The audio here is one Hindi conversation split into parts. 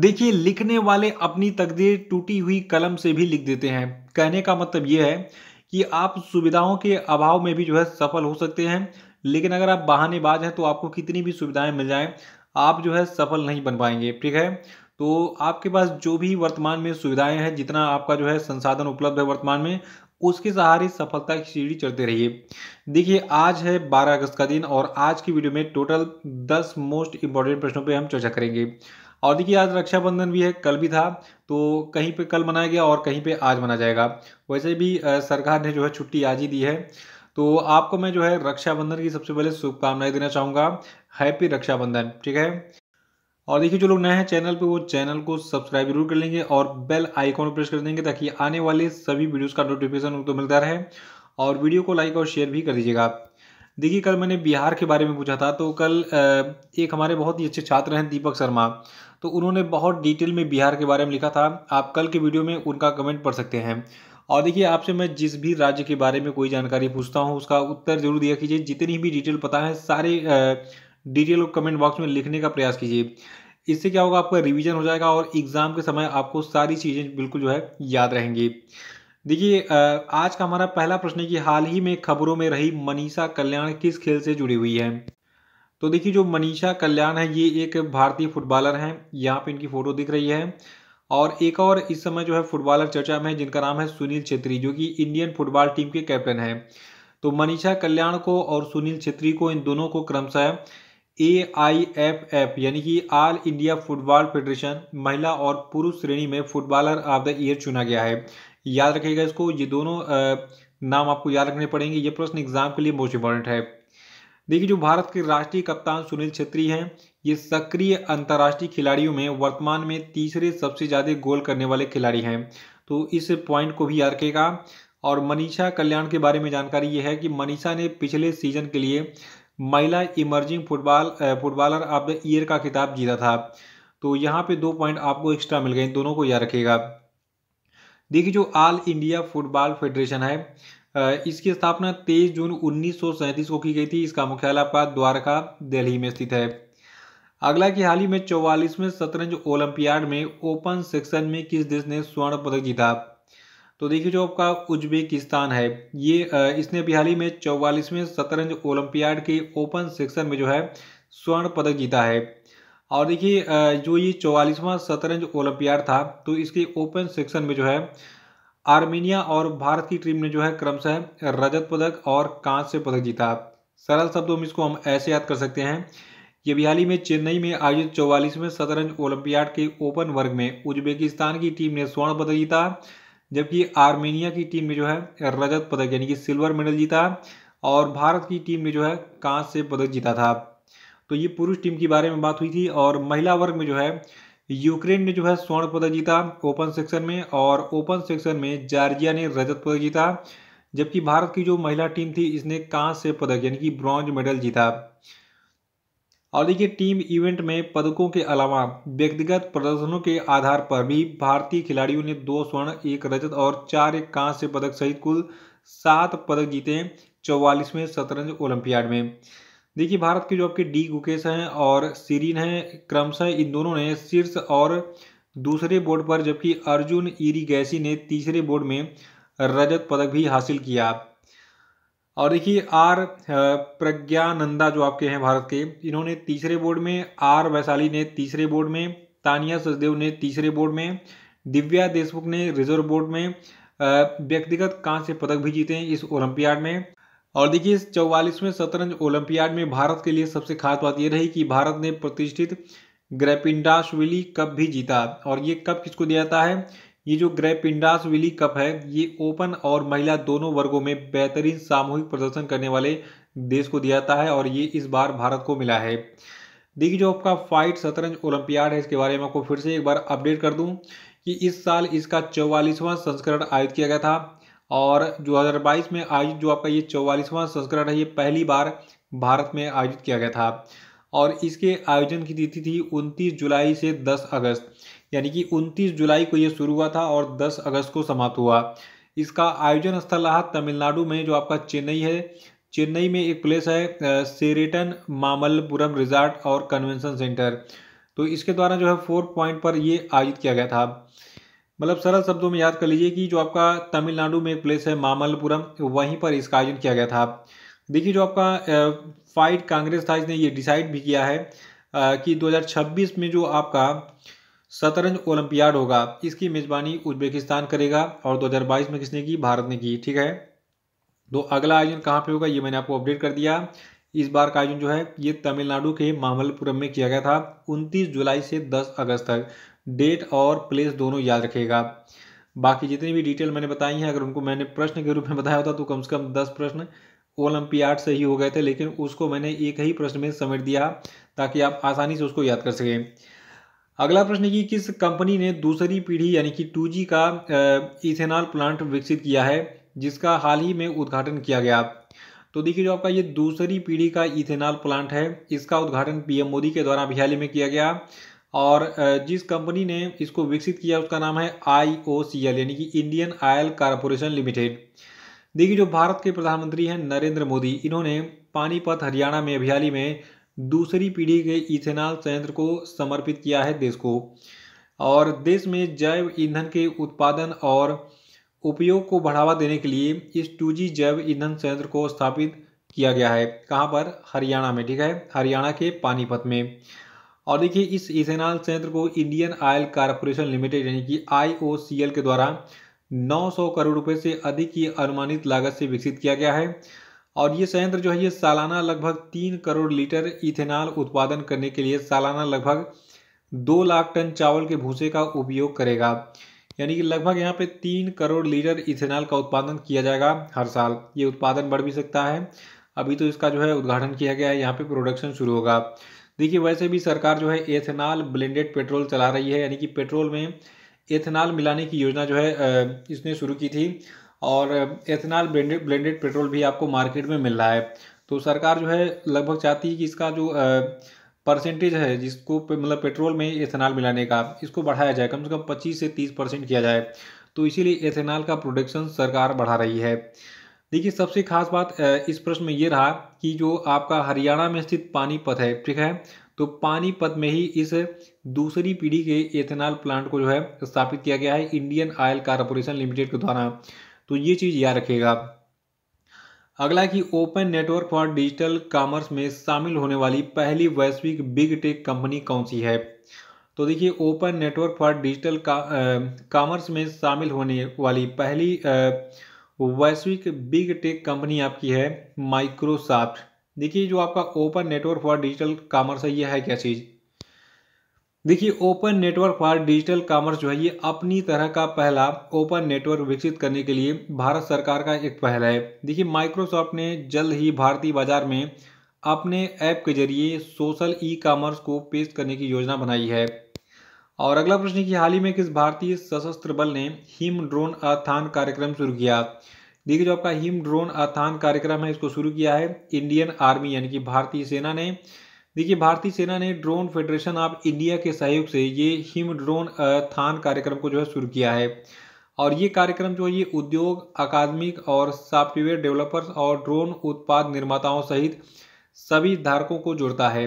देखिए लिखने वाले अपनी तकदीर टूटी हुई कलम से भी लिख देते हैं कहने का मतलब यह है कि आप सुविधाओं के अभाव में भी जो है सफल हो सकते हैं लेकिन अगर आप बहानेबाज हैं तो आपको कितनी भी सुविधाएं मिल जाएं आप जो है सफल नहीं बन पाएंगे ठीक है तो आपके पास जो भी वर्तमान में सुविधाएं हैं जितना आपका जो है संसाधन उपलब्ध है वर्तमान में उसके सहारे सफलता की सीढ़ी चढ़ते रहिए देखिए आज है 12 अगस्त का दिन और आज की वीडियो में टोटल 10 मोस्ट इंपॉर्टेंट प्रश्नों पे हम चर्चा करेंगे और देखिए आज रक्षाबंधन भी है कल भी था तो कहीं पे कल मनाया गया और कहीं पे आज मनाया जाएगा वैसे भी सरकार ने जो है छुट्टी आज ही दी है तो आपको मैं जो है रक्षाबंधन की सबसे पहले शुभकामनाएं देना चाहूँगा हैप्पी रक्षाबंधन ठीक है और देखिए जो लोग नए हैं चैनल पे वो चैनल को सब्सक्राइब जरूर कर लेंगे और बेल आइकॉन प्रेस कर देंगे ताकि आने वाले सभी वीडियोस का नोटिफिकेशन उनको मिलता रहे और वीडियो को लाइक और शेयर भी कर दीजिएगा देखिए कल मैंने बिहार के बारे में पूछा था तो कल एक हमारे बहुत ही अच्छे छात्र हैं दीपक शर्मा तो उन्होंने बहुत डिटेल में बिहार के बारे में लिखा था आप कल के वीडियो में उनका कमेंट पढ़ सकते हैं और देखिए आपसे मैं जिस भी राज्य के बारे में कोई जानकारी पूछता हूँ उसका उत्तर जरूर दिया कीजिए जितनी भी डिटेल पता है सारे डिटेल कमेंट बॉक्स में लिखने का प्रयास कीजिए इससे क्या होगा आपका रिवीजन हो जाएगा और एग्ज़ाम के समय आपको सारी चीज़ें बिल्कुल जो है याद रहेंगी देखिए आज का हमारा पहला प्रश्न है कि हाल ही में खबरों में रही मनीषा कल्याण किस खेल से जुड़ी हुई है तो देखिए जो मनीषा कल्याण है ये एक भारतीय फुटबॉलर हैं यहाँ पे इनकी फ़ोटो दिख रही है और एक और इस समय जो है फुटबॉलर चर्चा में है जिनका नाम है सुनील छेत्री जो कि इंडियन फुटबॉल टीम के कैप्टन हैं तो मनीषा कल्याण को और सुनील छेत्री को इन दोनों को क्रमशः ए आई एफ एफ यानी कि ऑल इंडिया फुटबॉल फेडरेशन महिला और पुरुष श्रेणी में फुटबॉलर ऑफ द ईयर चुना गया है याद रखिएगा इसको ये दोनों नाम आपको याद रखने पड़ेंगे ये प्रश्न एग्जाम के लिए मोस्ट इंपॉर्टेंट है देखिए जो भारत के राष्ट्रीय कप्तान सुनील छेत्री हैं ये सक्रिय अंतर्राष्ट्रीय खिलाड़ियों में वर्तमान में तीसरे सबसे ज़्यादा गोल करने वाले खिलाड़ी हैं तो इस पॉइंट को भी याद रखेगा और मनीषा कल्याण के बारे में जानकारी ये है कि मनीषा ने पिछले सीजन के लिए महिला emerging football footballer of the year का खिताब जीता था तो यहाँ पे दो पॉइंट आपको एक्स्ट्रा मिल गए दोनों को याद रखेगा देखिए जो ऑल इंडिया फुटबॉल फेडरेशन है इसकी स्थापना 23 जून उन्नीस को की गई थी इसका मुख्यालय आपका द्वारका दिल्ली में स्थित है अगला कि हाल ही में चौवालीसवें शतरंज ओलंपियाड में ओपन सेक्शन में किस देश ने स्वर्ण पदक जीता तो देखिए जो आपका उज्बेकिस्तान है ये इसने अभी हाल ही में चौवालीसवें शतरंज ओलंपियाड के ओपन सेक्शन में जो है स्वर्ण पदक जीता है और देखिए जो ये चौवालीसवां शतरंज ओलंपियाड था तो इसके ओपन सेक्शन में जो है आर्मेनिया और भारत की टीम ने जो है क्रमशः रजत पदक और कांस्य पदक जीता सरल शब्दों में इसको हम ऐसे याद कर सकते हैं ये बिहाली में चेन्नई में आयोजित चौवालीसवें शतरंज ओलंपियाड के ओपन वर्ग में उज्बेकिस्तान की टीम ने स्वर्ण पदक जीता जबकि आर्मेनिया की टीम में जो है रजत पदक यानी कि सिल्वर मेडल जीता और भारत की टीम में जो है कांस्य पदक जीता था तो ये पुरुष टीम के बारे में बात हुई थी और महिला वर्ग में जो है यूक्रेन ने जो है स्वर्ण पदक जीता ओपन सेक्शन में और ओपन सेक्शन में जार्जिया ने रजत पदक जीता जबकि भारत की जो महिला टीम थी इसने से पदक यानी कि ब्रॉन्ज मेडल जीता और देखिए टीम इवेंट में पदकों के अलावा व्यक्तिगत प्रदर्शनों के आधार पर भी भारतीय खिलाड़ियों ने दो स्वर्ण एक रजत और चार एक कांस्य पदक सहित कुल सात पदक जीते चौवालीसवें शतरंज ओलंपियाड में देखिए भारत के जो आपके डी गुकेश हैं और सीरीन हैं क्रमशः इन दोनों ने शीर्ष और दूसरे बोर्ड पर जबकि अर्जुन इरीगैसी ने तीसरे बोर्ड में रजत पदक भी हासिल किया और देखिए आर प्रज्ञानंदा जो आपके हैं भारत के इन्होंने तीसरे बोर्ड में आर वैशाली ने तीसरे बोर्ड में तानिया सचदेव ने तीसरे बोर्ड में दिव्या देशमुख ने रिजर्व बोर्ड में व्यक्तिगत कांस्य पदक भी जीते हैं इस ओलंपियाड में और देखिए चौवालीसवें शतरंज ओलंपियाड में भारत के लिए सबसे खास बात यह रही कि भारत ने प्रतिष्ठित ग्रेपिंडासविली कप भी जीता और ये कप किसको दिया जाता है ये जो ग्रेपिंडासविली कप है ये ओपन और महिला दोनों वर्गों में बेहतरीन सामूहिक प्रदर्शन करने वाले देश को दिया जाता है और ये इस बार भारत को मिला है देखिए जो आपका फाइट शतरंज ओलंपियाड है इसके बारे में आपको फिर से एक बार अपडेट कर दूँ कि इस साल इसका चौवालीसवां संस्करण आयोजित किया गया था और 2022 में आयोजित जो आपका ये चौवालीसवां संस्करण है ये पहली बार भारत में आयोजित किया गया था और इसके आयोजन की तिथि थी 29 जुलाई से 10 अगस्त यानी कि 29 जुलाई को ये शुरू हुआ था और 10 अगस्त को समाप्त हुआ इसका आयोजन स्थल रहा तमिलनाडु में जो आपका चेन्नई है चेन्नई में एक प्लेस है सेरेटन मामलपुरम रिजॉर्ट और कन्वेंशन सेंटर तो इसके द्वारा जो है फोर पॉइंट पर ये आयोजित किया गया था मतलब सरल शब्दों में याद कर लीजिए कि जो आपका तमिलनाडु में एक प्लेस है मामल्लपुरम वहीं पर इसका आयोजन किया गया था देखिए जो आपका फाइट कांग्रेस था इसने ये डिसाइड भी किया है कि 2026 में जो आपका शतरंज ओलंपियाड होगा इसकी मेज़बानी उज्बेकिस्तान करेगा और 2022 में किसने की भारत ने की ठीक है तो अगला आयोजन कहाँ पे होगा ये मैंने आपको अपडेट कर दिया इस बार का आयोजन जो है ये तमिलनाडु के मामल्लपुरम में किया गया था 29 जुलाई से 10 अगस्त तक डेट और प्लेस दोनों याद रखेगा बाकी जितनी भी डिटेल मैंने बताई हैं अगर उनको मैंने प्रश्न के रूप में बताया होता तो कम से कम दस प्रश्न ओलंपियाड से ही हो गए थे लेकिन उसको मैंने एक ही प्रश्न में समेट दिया ताकि आप आसानी से उसको याद कर सकें अगला प्रश्न कि किस कंपनी ने दूसरी पीढ़ी यानी कि टू का इथेनॉल प्लांट विकसित किया है जिसका हाल ही में उद्घाटन किया गया तो देखिए जो आपका ये दूसरी पीढ़ी का इथेनॉल प्लांट है इसका उद्घाटन पीएम मोदी के द्वारा अभी में किया गया और जिस कंपनी ने इसको विकसित किया उसका नाम है आई यानी कि इंडियन ऑयल कॉरपोरेशन लिमिटेड देखिए जो भारत के प्रधानमंत्री हैं नरेंद्र मोदी इन्होंने पानीपत हरियाणा में अभियाली में दूसरी पीढ़ी के इथेनॉल संयंत्र को समर्पित किया है देश को और देश में जैव ईंधन के उत्पादन और उपयोग को बढ़ावा देने के लिए इस टू जैव ईंधन संयंत्र को स्थापित किया गया है कहाँ पर हरियाणा में ठीक है हरियाणा के पानीपत में और देखिए इस इथेनॉल संयंत्र को इंडियन ऑयल कारपोरेशन लिमिटेड यानी कि आईओसीएल के द्वारा 900 करोड़ रुपए से अधिक की अनुमानित लागत से विकसित किया गया है और ये संयंत्र जो है ये सालाना लगभग तीन करोड़ लीटर इथेनॉल उत्पादन करने के लिए सालाना लगभग दो लाख टन चावल के भूसे का उपयोग करेगा यानी कि लगभग यहाँ पे तीन करोड़ लीटर इथेनॉल का उत्पादन किया जाएगा हर साल ये उत्पादन बढ़ भी सकता है अभी तो इसका जो है उद्घाटन किया गया है यहाँ पे प्रोडक्शन शुरू होगा देखिए वैसे भी सरकार जो है एथेनॉल ब्लेंडेड पेट्रोल चला रही है यानी कि पेट्रोल में एथेनॉल मिलाने की योजना जो है इसने शुरू की थी और एथेनॉल ब्लेंडेड ब्लेंडेड पेट्रोल भी आपको मार्केट में मिल रहा है तो सरकार जो है लगभग चाहती है कि इसका जो परसेंटेज है जिसको मतलब पेट्रोल में एथेनॉल मिलाने का इसको बढ़ाया जाए कम से कम पच्चीस से तीस परसेंट किया जाए तो इसीलिए एथेनॉल का प्रोडक्शन सरकार बढ़ा रही है देखिए सबसे खास बात इस प्रश्न में ये रहा कि जो आपका हरियाणा में स्थित पानीपत है ठीक है तो पानीपत में ही इस दूसरी पीढ़ी के एथेनॉल प्लांट को जो है स्थापित किया गया है इंडियन ऑयल कारपोरेशन लिमिटेड के द्वारा तो ये चीज़ याद रखेगा अगला कि open network for digital commerce में शामिल होने वाली पहली वैश्विक बिग टेक कंपनी कौन सी है तो देखिए open network for digital commerce में शामिल होने वाली पहली आ, वैश्विक बिग टेक कंपनी आपकी है माइक्रोसॉफ्ट देखिए जो आपका open network for digital commerce है यह है क्या चीज़ देखिए open network for digital commerce जो है ये अपनी तरह का पहला ओपन नेटवर्क विकसित करने के लिए भारत सरकार का एक पहल है देखिए माइक्रोसॉफ्ट ने जल्द ही भारतीय बाजार में अपने ऐप के जरिए सोशल ई कामर्स को पेश करने की योजना बनाई है और अगला प्रश्न है कि हाल ही में किस भारतीय सशस्त्र बल ने हिम ड्रोन अथान कार्यक्रम शुरू किया देखिए जो आपका हिम ड्रोन अथान कार्यक्रम है इसको शुरू किया है इंडियन आर्मी यानी कि भारतीय सेना ने देखिए भारतीय सेना ने ड्रोन फेडरेशन ऑफ इंडिया के सहयोग से ये हिम ड्रोन अथान कार्यक्रम को जो है शुरू किया है और ये कार्यक्रम जो है ये उद्योग अकादमिक और सॉफ्टवेयर डेवलपर्स और ड्रोन उत्पाद निर्माताओं सहित सभी धारकों को जोड़ता है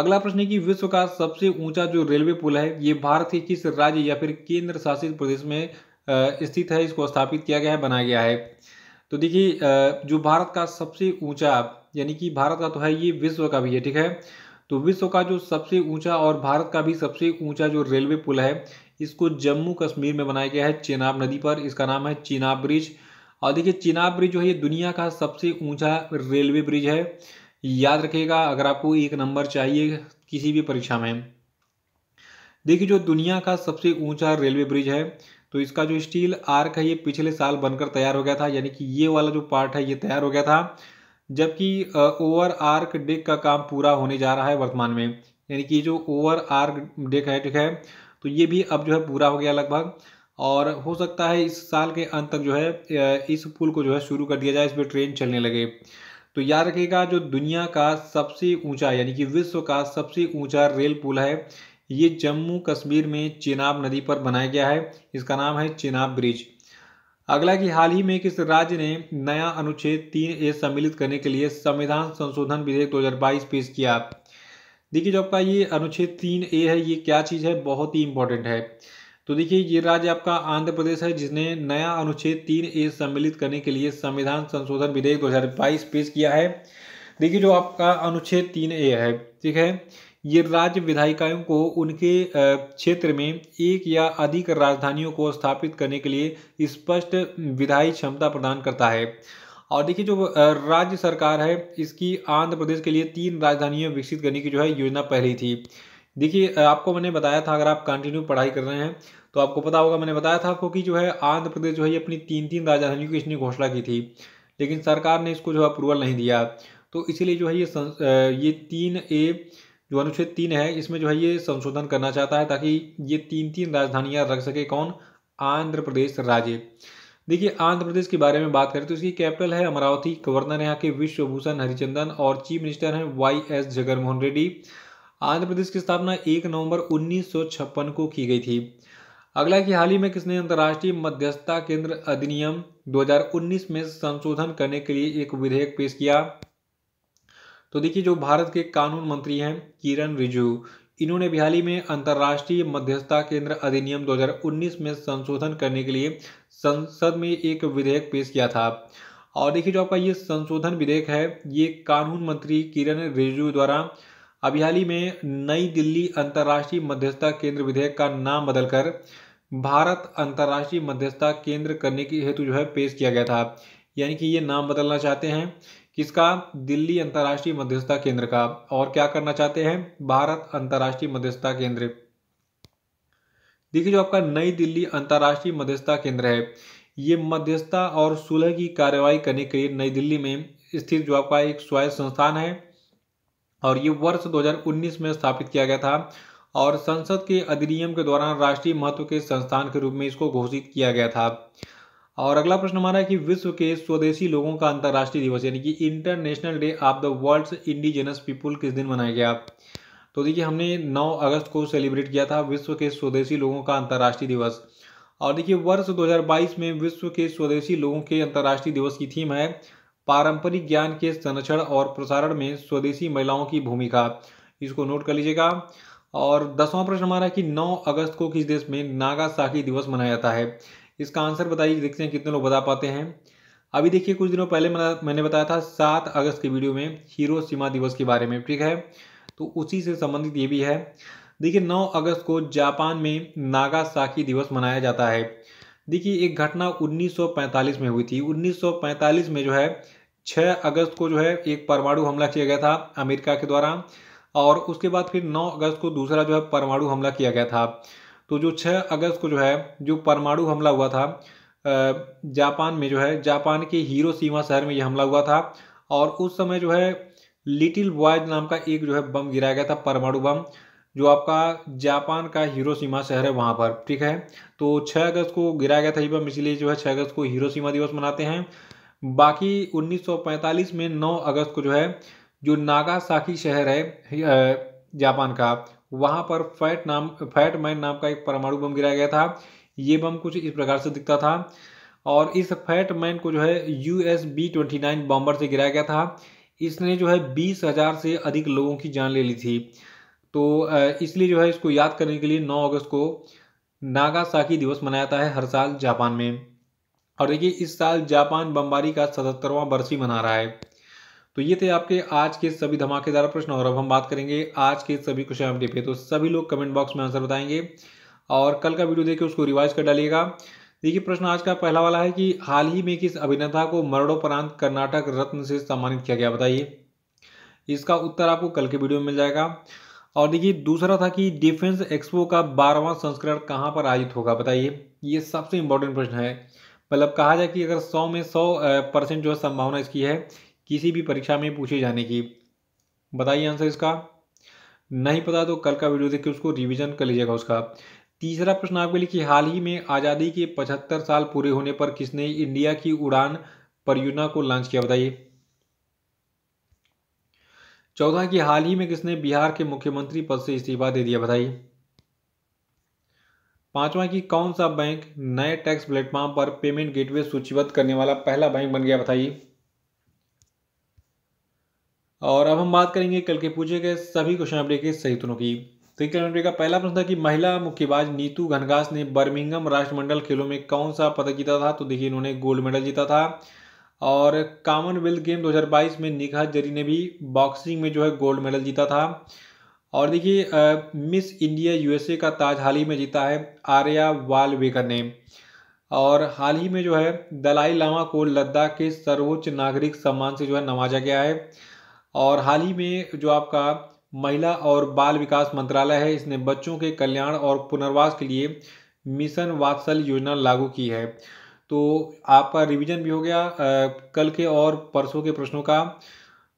अगला प्रश्न है कि विश्व का सबसे ऊंचा जो रेलवे पुल है ये भारत के किस राज्य या फिर केंद्र शासित प्रदेश में स्थित है इसको स्थापित किया गया है बनाया गया है तो देखिए जो भारत का सबसे ऊंचा यानी कि भारत का तो है ये विश्व का भी है ठीक है तो विश्व का जो सबसे ऊंचा और भारत का भी सबसे ऊंचा जो रेलवे पुल है इसको जम्मू कश्मीर में बनाया गया है चेनाब नदी पर इसका नाम है चेनाब ब्रिज और देखिए चेनाब ब्रिज जो है ये दुनिया का सबसे ऊंचा रेलवे ब्रिज है याद रखिएगा अगर आपको एक नंबर चाहिए किसी भी परीक्षा में देखिए जो दुनिया का सबसे ऊंचा रेलवे ब्रिज है तो इसका जो स्टील आर्क है ये पिछले साल बनकर तैयार हो गया था यानी कि ये वाला जो पार्ट है ये तैयार हो गया था जबकि ओवर आर्क डेक का काम पूरा होने जा रहा है वर्तमान में यानी कि जो ओवर आर्क डेक है ठीक है तो ये भी अब जो है पूरा हो गया लगभग और हो सकता है इस साल के अंत तक जो है इस पुल को जो है शुरू कर दिया जाए इस पर ट्रेन चलने लगे तो याद रखिएगा जो दुनिया का सबसे ऊंचा यानी कि विश्व का सबसे ऊंचा रेल पुल है ये जम्मू कश्मीर में चेनाब नदी पर बनाया गया है इसका नाम है चेनाब ब्रिज अगला कि हाल ही में किस राज्य ने नया अनुच्छेद तीन ए सम्मिलित करने के लिए संविधान संशोधन विधेयक 2022 पेश किया देखिए जो आपका ये अनुच्छेद तीन ए है ये क्या चीज़ है बहुत ही इंपॉर्टेंट है तो देखिए ये राज्य आपका आंध्र प्रदेश है जिसने नया अनुच्छेद तीन ए सम्मिलित करने के लिए संविधान संशोधन विधेयक 2022 पेश किया है देखिए जो आपका अनुच्छेद तीन ए है ठीक है ये राज्य विधायिकाओं को उनके क्षेत्र में एक या अधिक राजधानियों को स्थापित करने के लिए स्पष्ट विधायी क्षमता प्रदान करता है और देखिए जो राज्य सरकार है इसकी आंध्र प्रदेश के लिए तीन राजधानियां विकसित करने की जो है योजना पहली थी देखिए आपको मैंने बताया था अगर आप कंटिन्यू पढ़ाई कर रहे हैं तो आपको पता होगा मैंने बताया था आपको कि जो है आंध्र प्रदेश जो है अपनी तीन तीन राजधानियों की इसने घोषणा की थी लेकिन सरकार ने इसको जो है अप्रूवल नहीं दिया तो इसीलिए जो है ये सं, ये तीन ए जो अनुच्छेद तीन है इसमें जो है ये संशोधन करना चाहता है ताकि ये तीन तीन राजधानियाँ रख सके कौन आंध्र प्रदेश राज्य देखिए आंध्र प्रदेश के बारे में बात करें तो इसकी कैपिटल है अमरावती गवर्नर यहाँ के विश्वभूषण हरिचंदन और चीफ मिनिस्टर हैं वाई एस जगनमोहन रेड्डी आंध्र प्रदेश की स्थापना एक नवंबर उन्नीस को की गई थी अगला कि हाल ही में किसने अंतर्राष्ट्रीय मध्यस्थता केंद्र अधिनियम 2019 में संशोधन करने के लिए एक विधेयक पेश किया तो देखिए जो भारत के कानून मंत्री हैं किरण रिजू इन्होंने हाल ही में अंतर्राष्ट्रीय मध्यस्थता केंद्र अधिनियम 2019 में संशोधन करने के लिए संसद में एक विधेयक पेश किया था और देखिए जो आपका ये संशोधन विधेयक है ये कानून मंत्री किरण रिजू द्वारा अभी हाल ही में नई दिल्ली अंतर्राष्ट्रीय मध्यस्थता केंद्र विधेयक का नाम बदलकर भारत अंतर्राष्ट्रीय मध्यस्थता केंद्र करने की हेतु जो है पेश किया गया था यानी कि ये नाम बदलना चाहते हैं किसका दिल्ली अंतर्राष्ट्रीय मध्यस्थता केंद्र का और क्या करना चाहते हैं भारत अंतर्राष्ट्रीय मध्यस्थता केंद्र देखिए जो आपका नई दिल्ली अंतर्राष्ट्रीय मध्यस्थता केंद्र है ये मध्यस्थता और सुलह की कार्यवाही करने के लिए नई दिल्ली में स्थित जो आपका एक स्वायत्त संस्थान है और ये वर्ष 2019 में स्थापित किया गया था और संसद के अधिनियम के दौरान राष्ट्रीय महत्व के संस्थान के रूप में इसको घोषित किया गया था और अगला प्रश्न हमारा है कि विश्व के स्वदेशी लोगों का अंतर्राष्ट्रीय दिवस यानी कि international day of the world indigenous people किस दिन मनाया गया तो देखिए हमने 9 अगस्त को सेलिब्रेट किया था विश्व के स्वदेशी लोगों का अंतर्राष्ट्रीय दिवस और देखिए वर्ष 2022 में विश्व के स्वदेशी लोगों के अंतर्राष्ट्रीय दिवस की थीम है पारंपरिक ज्ञान के संरक्षण और प्रसारण में स्वदेशी महिलाओं की भूमिका इसको नोट कर लीजिएगा और दसवां प्रश्न हमारा कि 9 अगस्त को किस देश में नागासाकी दिवस मनाया जाता है इसका आंसर बताइए देखते हैं कितने लोग बता पाते हैं अभी देखिए कुछ दिनों पहले मैंने बताया था सात अगस्त की वीडियो में हीरो सीमा दिवस के बारे में ठीक है तो उसी से संबंधित ये भी है देखिए 9 अगस्त को जापान में नागासाकी दिवस मनाया जाता है देखिए एक घटना 1945 में हुई थी 1945 में जो है 6 अगस्त को जो है एक परमाणु हमला किया गया था अमेरिका के द्वारा और उसके बाद फिर 9 अगस्त को दूसरा जो है परमाणु हमला किया गया था तो जो 6 अगस्त को जो है जो परमाणु हमला हुआ था जापान में जो है जापान के हीरो सीमा शहर में यह हमला हुआ था और उस समय जो है लिटिल बॉयज नाम का एक जो है बम गिराया गया था परमाणु बम जो आपका जापान का सीमा शहर है वहाँ पर ठीक है तो 6 अगस्त को गिराया गया था ही इसलिए जो है 6 अगस्त को सीमा दिवस मनाते हैं बाकी 1945 में 9 अगस्त को जो है जो नागासाकी शहर है जापान का वहाँ पर फैट नाम फैट मैन नाम का एक परमाणु बम गिराया गया था ये बम कुछ इस प्रकार से दिखता था और इस फैट मैन को जो है U S B twenty nine bomber से गिराया गया था इसने जो है बीस हज़ार से अधिक लोगों की जान ले ली थी तो इसलिए जो है इसको याद करने के लिए नौ अगस्त को नागासाकी दिवस मनाया जाता है हर साल जापान में और देखिए इस साल जापान बमबारी का सतहत्तरवां बरसी मना रहा है तो ये थे आपके आज के सभी धमाकेदार प्रश्न और अब हम बात करेंगे आज के सभी क्वेश्चन अपडेट पे तो सभी लोग कमेंट बॉक्स में आंसर बताएंगे और कल का वीडियो देखिए उसको रिवाइज कर डालिएगा देखिए प्रश्न आज का पहला वाला है कि हाल ही में किस अभिनेता को मरणोपरांत कर्नाटक रत्न से सम्मानित किया गया बताइए इसका उत्तर आपको कल के वीडियो में मिल जाएगा और देखिए दूसरा था कि डिफेंस एक्सपो का बारहवां संस्करण कहाँ पर आयोजित होगा बताइए ये सबसे इंपॉर्टेंट प्रश्न है मतलब कहा जाए कि अगर सौ में सौ परसेंट जो है संभावना इसकी है किसी भी परीक्षा में पूछे जाने की बताइए आंसर इसका नहीं पता तो कल का वीडियो देख के उसको रिविजन कर लीजिएगा उसका तीसरा प्रश्न आपके लिए कि हाल ही में आज़ादी के पचहत्तर साल पूरे होने पर किसने इंडिया की उड़ान परियोजना को लॉन्च किया बताइए चौदह की हाल ही में किसने बिहार के मुख्यमंत्री पद से इस्तीफा दे दिया बताइए पांचवा की कौन सा बैंक नए टैक्स प्लेटफॉर्म पर पेमेंट गेटवे सूचीबद्ध करने वाला पहला बैंक बन गया बताइए और अब हम बात करेंगे कल के पूछे गए सभी क्वेश्चन अपडे के सही तुनों की तो का पहला प्रश्न था कि महिला मुक्केबाज नीतू घनघास ने बर्मिंगम राष्ट्रमंडल खेलों में कौन सा पदक जीता था तो देखिए इन्होंने गोल्ड मेडल जीता था और कॉमनवेल्थ गेम 2022 में निघा जरी ने भी बॉक्सिंग में जो है गोल्ड मेडल जीता था और देखिए मिस इंडिया यूएसए का ताज हाल ही में जीता है आर्या वालवेकर ने और हाल ही में जो है दलाई लामा को लद्दाख के सर्वोच्च नागरिक सम्मान से जो है नवाजा गया है और हाल ही में जो आपका महिला और बाल विकास मंत्रालय है इसने बच्चों के कल्याण और पुनर्वास के लिए मिशन वात्सल योजना लागू की है तो आपका रिवीजन भी हो गया कल के और परसों के प्रश्नों का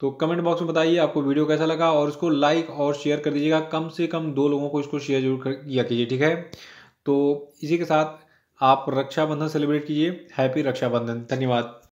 तो कमेंट बॉक्स में बताइए आपको वीडियो कैसा लगा और इसको लाइक और शेयर कर दीजिएगा कम से कम दो लोगों को इसको शेयर जरूर किया कीजिए ठीक है तो इसी के साथ आप रक्षाबंधन सेलिब्रेट कीजिए हैप्पी रक्षाबंधन धन्यवाद